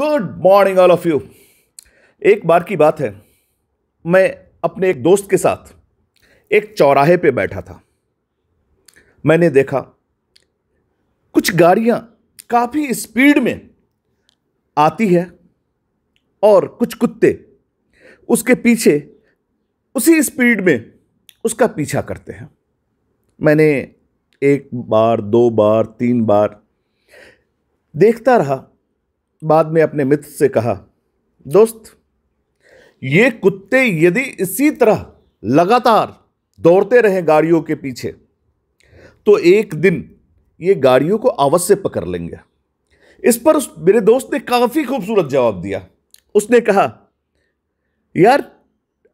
good morning all of you एक बार की बात है मैं अपने एक दोस्त के साथ एक चौराहे पे बैठा था मैंने देखा कुछ गाड़ियाँ काफ़ी स्पीड में आती है और कुछ कुत्ते उसके पीछे उसी स्पीड में उसका पीछा करते हैं मैंने एक बार दो बार तीन बार देखता रहा बाद में अपने मित्र से कहा दोस्त ये कुत्ते यदि इसी तरह लगातार दौड़ते रहे गाड़ियों के पीछे तो एक दिन ये गाड़ियों को अवश्य पकड़ लेंगे इस पर उस मेरे दोस्त ने काफ़ी खूबसूरत जवाब दिया उसने कहा यार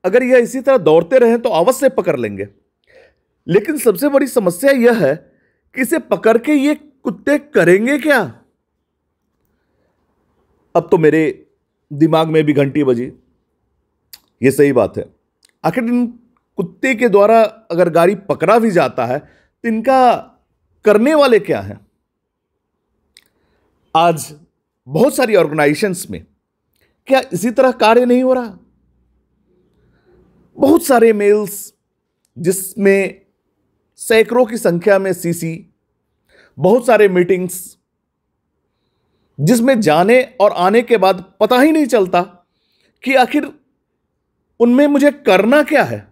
अगर यह इसी तरह दौड़ते रहें तो अवश्य पकड़ लेंगे लेकिन सबसे बड़ी समस्या यह है कि इसे पकड़ के ये कुत्ते करेंगे क्या अब तो मेरे दिमाग में भी घंटी बजी ये सही बात है आखिर इन कुत्ते के द्वारा अगर गाड़ी पकड़ा भी जाता है तो इनका करने वाले क्या हैं आज बहुत सारी ऑर्गेनाइजेशंस में क्या इसी तरह कार्य नहीं हो रहा बहुत सारे मेल्स जिसमें सैकड़ों की संख्या में सीसी बहुत सारे मीटिंग्स जिसमें जाने और आने के बाद पता ही नहीं चलता कि आखिर उनमें मुझे करना क्या है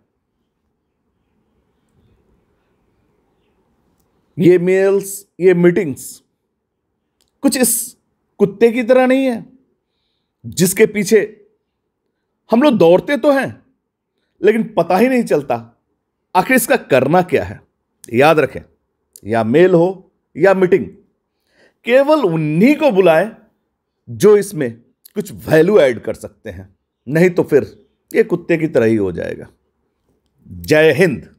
ये मेल्स ये मीटिंग्स कुछ इस कुत्ते की तरह नहीं है जिसके पीछे हम लोग दौड़ते तो हैं लेकिन पता ही नहीं चलता आखिर इसका करना क्या है याद रखें या मेल हो या मीटिंग केवल उन्हीं को बुलाएं जो इसमें कुछ वैल्यू ऐड कर सकते हैं नहीं तो फिर ये कुत्ते की तरह ही हो जाएगा जय हिंद